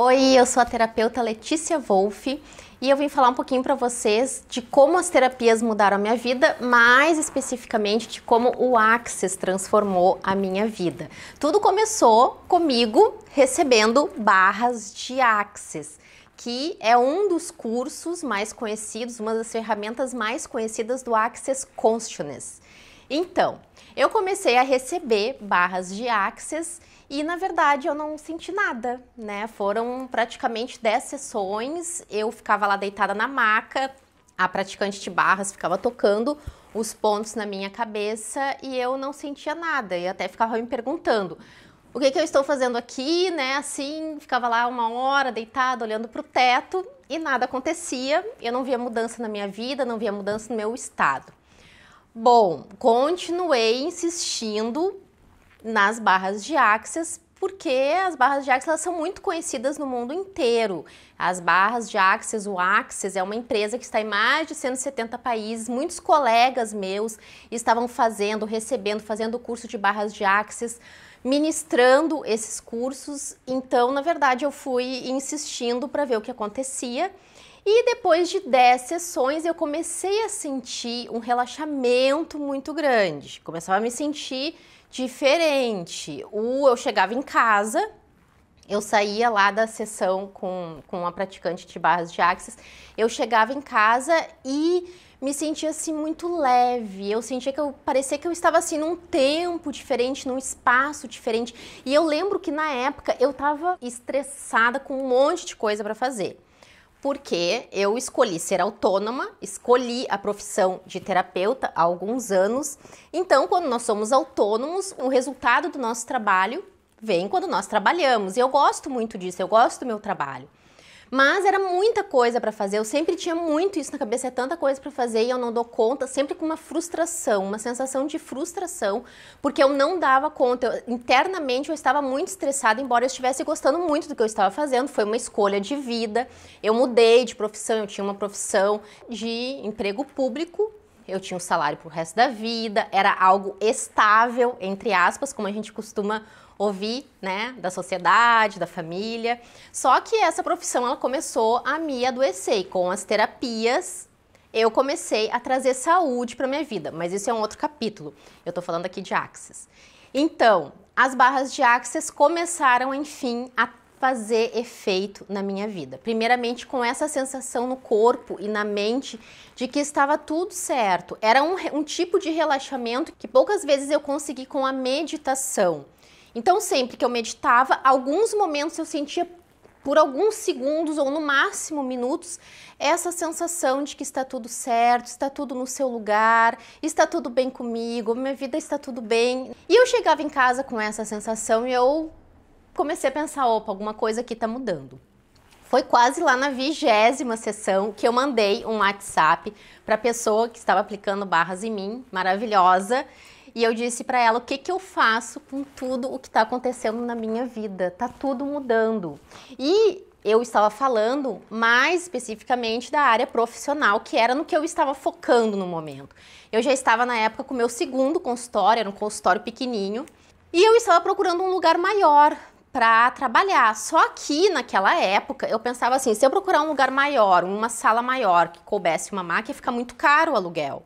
Oi, eu sou a terapeuta Letícia Wolff e eu vim falar um pouquinho para vocês de como as terapias mudaram a minha vida, mais especificamente de como o Axis transformou a minha vida. Tudo começou comigo recebendo barras de Axis que é um dos cursos mais conhecidos, uma das ferramentas mais conhecidas do Axis Consciousness. Então, eu comecei a receber barras de Access e na verdade eu não senti nada, né? Foram praticamente 10 sessões, eu ficava lá deitada na maca, a praticante de barras ficava tocando os pontos na minha cabeça e eu não sentia nada e até ficava me perguntando o que, que eu estou fazendo aqui, né? Assim, ficava lá uma hora deitada olhando para o teto e nada acontecia. Eu não via mudança na minha vida, não via mudança no meu estado. Bom, continuei insistindo nas barras de axis porque as barras de Axis são muito conhecidas no mundo inteiro. As barras de Axis, o Axis é uma empresa que está em mais de 170 países. Muitos colegas meus estavam fazendo, recebendo, fazendo curso de barras de Axis, ministrando esses cursos. Então, na verdade, eu fui insistindo para ver o que acontecia. E depois de 10 sessões, eu comecei a sentir um relaxamento muito grande. Começava a me sentir diferente. eu chegava em casa, eu saía lá da sessão com, com a praticante de barras de axis, eu chegava em casa e me sentia assim muito leve. Eu sentia que eu parecia que eu estava assim num tempo diferente, num espaço diferente. E eu lembro que na época eu estava estressada com um monte de coisa para fazer porque eu escolhi ser autônoma, escolhi a profissão de terapeuta há alguns anos. Então, quando nós somos autônomos, o resultado do nosso trabalho vem quando nós trabalhamos. E eu gosto muito disso, eu gosto do meu trabalho. Mas era muita coisa para fazer, eu sempre tinha muito isso na cabeça, é tanta coisa para fazer e eu não dou conta, sempre com uma frustração, uma sensação de frustração, porque eu não dava conta. Eu, internamente eu estava muito estressada, embora eu estivesse gostando muito do que eu estava fazendo, foi uma escolha de vida. Eu mudei de profissão, eu tinha uma profissão de emprego público, eu tinha um salário pro resto da vida, era algo estável, entre aspas, como a gente costuma ouvir, né, da sociedade, da família. Só que essa profissão ela começou a me adoecer e com as terapias eu comecei a trazer saúde para minha vida, mas isso é um outro capítulo. Eu estou falando aqui de Axis. Então, as barras de Axis começaram, enfim, a fazer efeito na minha vida. Primeiramente com essa sensação no corpo e na mente de que estava tudo certo. Era um, um tipo de relaxamento que poucas vezes eu consegui com a meditação. Então, sempre que eu meditava, alguns momentos eu sentia por alguns segundos ou no máximo minutos essa sensação de que está tudo certo, está tudo no seu lugar, está tudo bem comigo, minha vida está tudo bem. E eu chegava em casa com essa sensação e eu comecei a pensar, opa, alguma coisa aqui está mudando. Foi quase lá na vigésima sessão que eu mandei um WhatsApp para a pessoa que estava aplicando barras em mim, maravilhosa, e eu disse para ela o que, que eu faço com tudo o que está acontecendo na minha vida. Tá tudo mudando. E eu estava falando mais especificamente da área profissional, que era no que eu estava focando no momento. Eu já estava na época com o meu segundo consultório, era um consultório pequenininho, e eu estava procurando um lugar maior para trabalhar. Só que naquela época eu pensava assim, se eu procurar um lugar maior, uma sala maior que coubesse uma máquina, fica muito caro o aluguel.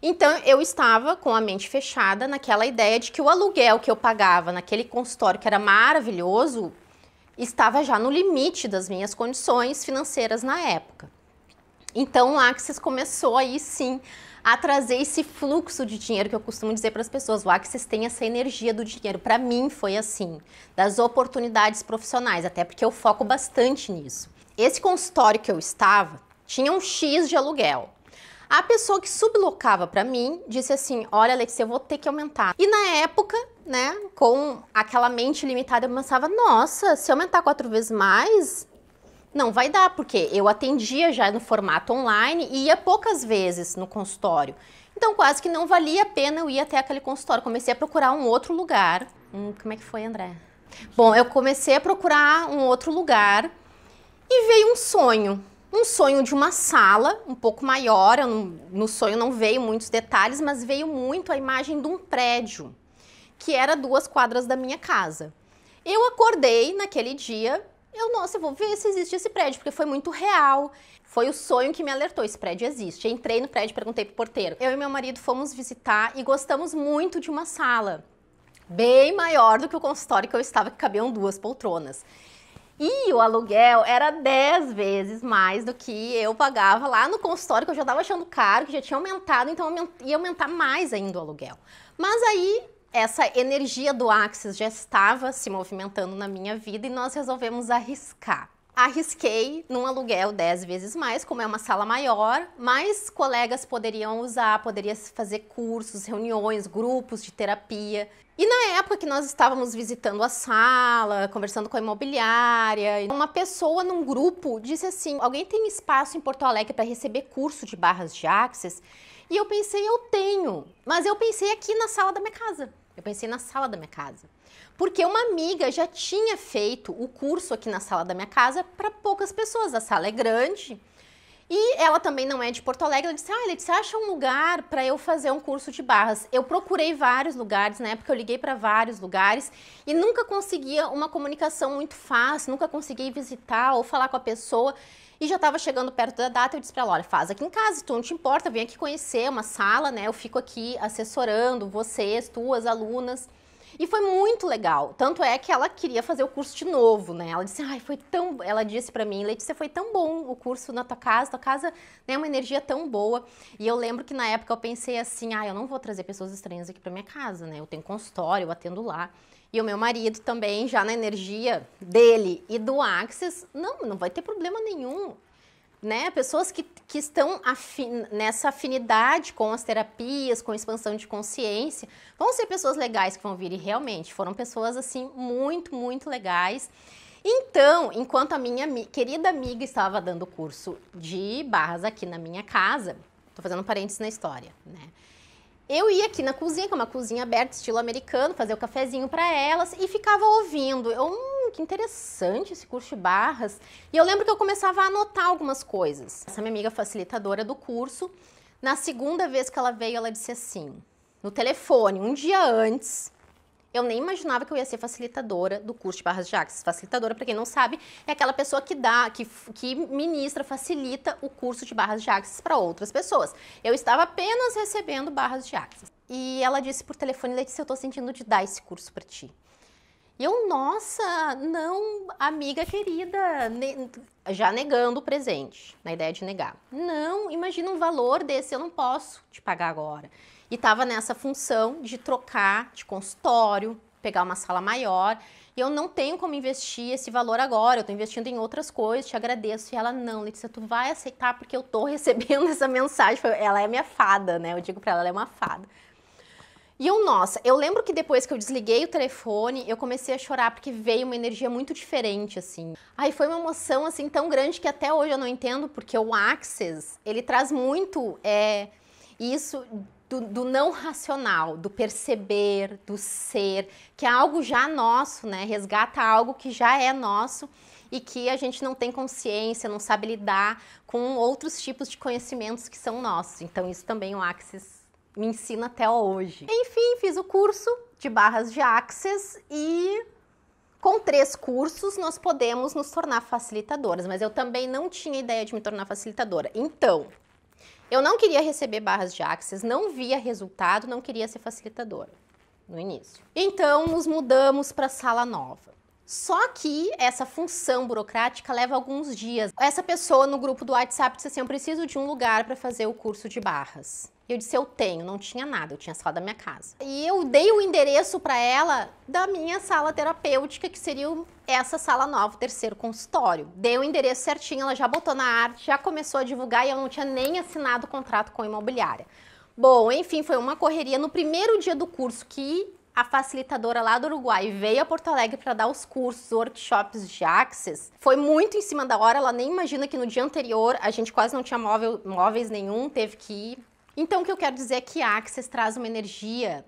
Então eu estava com a mente fechada naquela ideia de que o aluguel que eu pagava naquele consultório, que era maravilhoso, estava já no limite das minhas condições financeiras na época. Então o Axis começou aí sim a trazer esse fluxo de dinheiro que eu costumo dizer para as pessoas. O Axis tem essa energia do dinheiro. Para mim foi assim, das oportunidades profissionais, até porque eu foco bastante nisso. Esse consultório que eu estava tinha um X de aluguel. A pessoa que sublocava para mim disse assim: Olha, Alexia, eu vou ter que aumentar. E na época, né, com aquela mente limitada, eu pensava: Nossa, se aumentar quatro vezes mais, não vai dar, porque eu atendia já no formato online e ia poucas vezes no consultório. Então quase que não valia a pena eu ir até aquele consultório. Comecei a procurar um outro lugar. Hum, como é que foi, André? Bom, eu comecei a procurar um outro lugar e veio um sonho um sonho de uma sala um pouco maior. Não, no sonho não veio muitos detalhes, mas veio muito a imagem de um prédio, que era duas quadras da minha casa. Eu acordei naquele dia, eu, nossa, eu vou ver se existe esse prédio, porque foi muito real. Foi o sonho que me alertou, esse prédio existe. entrei no prédio, perguntei pro porteiro. Eu e meu marido fomos visitar e gostamos muito de uma sala, bem maior do que o consultório que eu estava, que cabiam duas poltronas. E o aluguel era 10 vezes mais do que eu pagava lá no consultório, que eu já estava achando caro, que já tinha aumentado, então ia aumentar mais ainda o aluguel. Mas aí essa energia do Axis já estava se movimentando na minha vida e nós resolvemos arriscar arrisquei num aluguel 10 vezes mais, como é uma sala maior, mais colegas poderiam usar, poderia fazer cursos, reuniões, grupos de terapia. E na época que nós estávamos visitando a sala, conversando com a imobiliária, uma pessoa num grupo disse assim: "Alguém tem espaço em Porto Alegre para receber curso de barras de axis?" E eu pensei: "Eu tenho". Mas eu pensei aqui na sala da minha casa. Eu pensei na sala da minha casa porque uma amiga já tinha feito o curso aqui na sala da minha casa para poucas pessoas. A sala é grande. E ela também não é de Porto Alegre. Ela disse: Ah, ele acha um lugar para eu fazer um curso de barras. Eu procurei vários lugares, na época eu liguei para vários lugares e nunca conseguia uma comunicação muito fácil, nunca consegui visitar ou falar com a pessoa. E já estava chegando perto da data, eu disse para ela: olha, faz aqui em casa, tu não te importa, vem aqui conhecer uma sala, né? Eu fico aqui assessorando vocês, tuas alunas. E foi muito legal. Tanto é que ela queria fazer o curso de novo, né? Ela disse: "Ai, foi tão, ela disse para mim, Letícia, foi tão bom o curso na tua casa, tua casa tem né, é uma energia tão boa". E eu lembro que na época eu pensei assim: "Ah, eu não vou trazer pessoas estranhas aqui para minha casa, né? Eu tenho consultório, eu atendo lá". E o meu marido também, já na energia dele e do Axis, não, não vai ter problema nenhum né, pessoas que, que estão afin, nessa afinidade com as terapias, com expansão de consciência, vão ser pessoas legais que vão vir e realmente foram pessoas assim muito, muito legais. Então, enquanto a minha querida amiga estava dando curso de barras aqui na minha casa, tô fazendo um parênteses na história, né? Eu ia aqui na cozinha, que é uma cozinha aberta, estilo americano, fazer o um cafezinho para elas e ficava ouvindo. Eu que interessante esse curso de barras. E eu lembro que eu começava a anotar algumas coisas. Essa minha amiga facilitadora do curso, na segunda vez que ela veio, ela disse assim, no telefone, um dia antes, eu nem imaginava que eu ia ser facilitadora do curso de barras de axis. Facilitadora, para quem não sabe, é aquela pessoa que dá, que, que ministra, facilita o curso de barras de axis para outras pessoas. Eu estava apenas recebendo barras de axis. E ela disse por telefone, Letícia, eu estou sentindo de dar esse curso para ti. E eu, nossa, não, amiga querida, ne já negando o presente, na ideia de negar. Não, imagina um valor desse, eu não posso te pagar agora. E estava nessa função de trocar de consultório, pegar uma sala maior. E eu não tenho como investir esse valor agora, eu estou investindo em outras coisas, te agradeço. E ela, não, Letícia, tu vai aceitar porque eu estou recebendo essa mensagem. Ela é minha fada, né? Eu digo para ela, ela é uma fada. E eu, nossa, eu lembro que depois que eu desliguei o telefone, eu comecei a chorar porque veio uma energia muito diferente, assim. Aí foi uma emoção, assim, tão grande que até hoje eu não entendo, porque o axis ele traz muito é, isso do, do, não racional, do perceber, do ser, que é algo já nosso, né? Resgata algo que já é nosso e que a gente não tem consciência, não sabe lidar com outros tipos de conhecimentos que são nossos. Então, isso também o Axis me ensina até hoje. Enfim, fiz o curso de barras de Axis e com três cursos nós podemos nos tornar facilitadoras, mas eu também não tinha ideia de me tornar facilitadora. Então, eu não queria receber barras de Axis, não via resultado, não queria ser facilitadora no início. Então, nos mudamos para a sala nova. Só que essa função burocrática leva alguns dias. Essa pessoa no grupo do WhatsApp disse assim: Eu preciso de um lugar para fazer o curso de barras. E eu disse, eu tenho, não tinha nada, eu tinha só da minha casa. E eu dei o endereço para ela da minha sala terapêutica, que seria essa sala nova, o terceiro consultório. Dei o endereço certinho, ela já botou na arte, já começou a divulgar e eu não tinha nem assinado o contrato com a imobiliária. Bom, enfim, foi uma correria. No primeiro dia do curso que a facilitadora lá do Uruguai veio a Porto Alegre para dar os cursos, workshops de Access. Foi muito em cima da hora, ela nem imagina que no dia anterior a gente quase não tinha móvel, móveis nenhum, teve que ir então, o que eu quero dizer é que a Access traz uma energia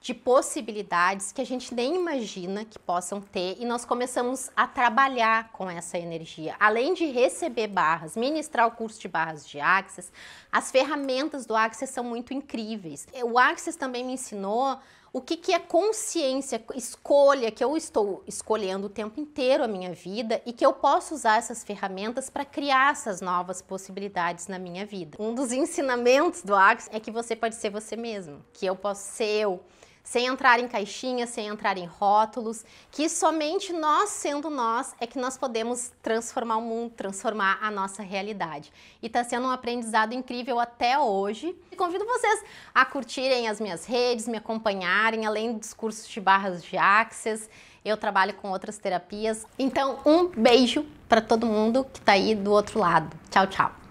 de possibilidades que a gente nem imagina que possam ter e nós começamos a trabalhar com essa energia. Além de receber barras, ministrar o curso de barras de Access, as ferramentas do Access são muito incríveis. O Access também me ensinou o que, que é consciência, escolha, que eu estou escolhendo o tempo inteiro a minha vida e que eu posso usar essas ferramentas para criar essas novas possibilidades na minha vida. Um dos ensinamentos do Axis é que você pode ser você mesmo, que eu posso ser eu sem entrar em caixinhas, sem entrar em rótulos, que somente nós sendo nós é que nós podemos transformar o mundo, transformar a nossa realidade. E está sendo um aprendizado incrível até hoje. E convido vocês a curtirem as minhas redes, me acompanharem, além dos cursos de barras de access, eu trabalho com outras terapias. Então, um beijo para todo mundo que está aí do outro lado. Tchau, tchau.